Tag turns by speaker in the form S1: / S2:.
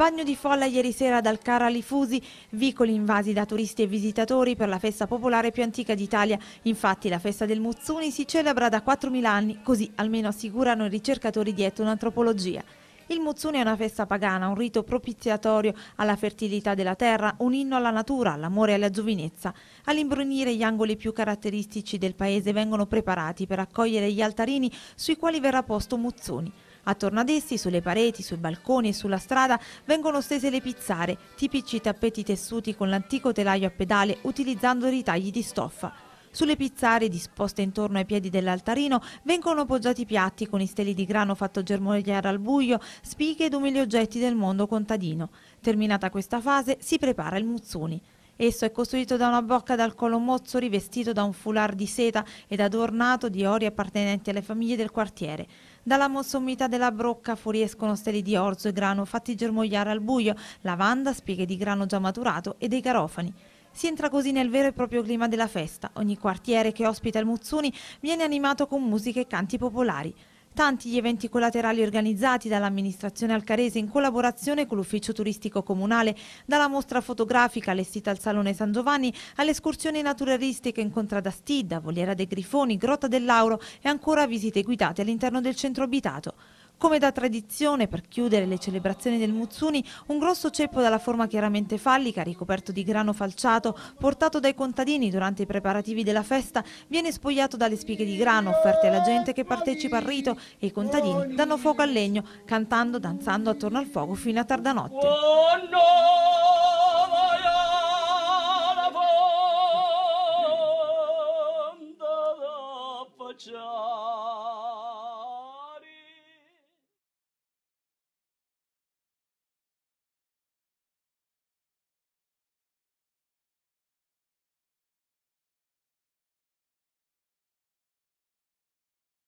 S1: Bagno di folla ieri sera dal Cara Lifusi, vicoli invasi da turisti e visitatori per la festa popolare più antica d'Italia. Infatti la festa del Muzzuni si celebra da 4.000 anni, così almeno assicurano i ricercatori di etnoantropologia. Il Muzzuni è una festa pagana, un rito propiziatorio alla fertilità della terra, un inno alla natura, all'amore e alla giovinezza. All'imbrunire gli angoli più caratteristici del paese vengono preparati per accogliere gli altarini sui quali verrà posto Muzzuni. Attorno ad essi, sulle pareti, sui balconi e sulla strada, vengono stese le pizzare, tipici tappeti tessuti con l'antico telaio a pedale utilizzando ritagli di stoffa. Sulle pizzare disposte intorno ai piedi dell'altarino vengono poggiati piatti con i steli di grano fatto germogliare al buio, spighe ed umili oggetti del mondo contadino. Terminata questa fase si prepara il muzzoni. Esso è costruito da una bocca dal collo mozzo rivestito da un foulard di seta ed adornato di ori appartenenti alle famiglie del quartiere. Dalla mossomità della brocca fuoriescono steli di orzo e grano fatti germogliare al buio, lavanda, spighe di grano già maturato e dei garofani. Si entra così nel vero e proprio clima della festa. Ogni quartiere che ospita il Muzzuni viene animato con musica e canti popolari. Tanti gli eventi collaterali organizzati dall'amministrazione alcarese in collaborazione con l'ufficio turistico comunale, dalla mostra fotografica allestita al Salone San Giovanni, alle escursioni naturalistiche in Contrada Voliera dei Grifoni, Grotta del Lauro e ancora visite guidate all'interno del centro abitato. Come da tradizione, per chiudere le celebrazioni del Muzzuni, un grosso ceppo dalla forma chiaramente fallica, ricoperto di grano falciato, portato dai contadini durante i preparativi della festa, viene spogliato dalle spighe di grano offerte alla gente che partecipa al rito e i contadini danno fuoco al legno, cantando, danzando attorno al fuoco fino a tardanotte. Oh no! George.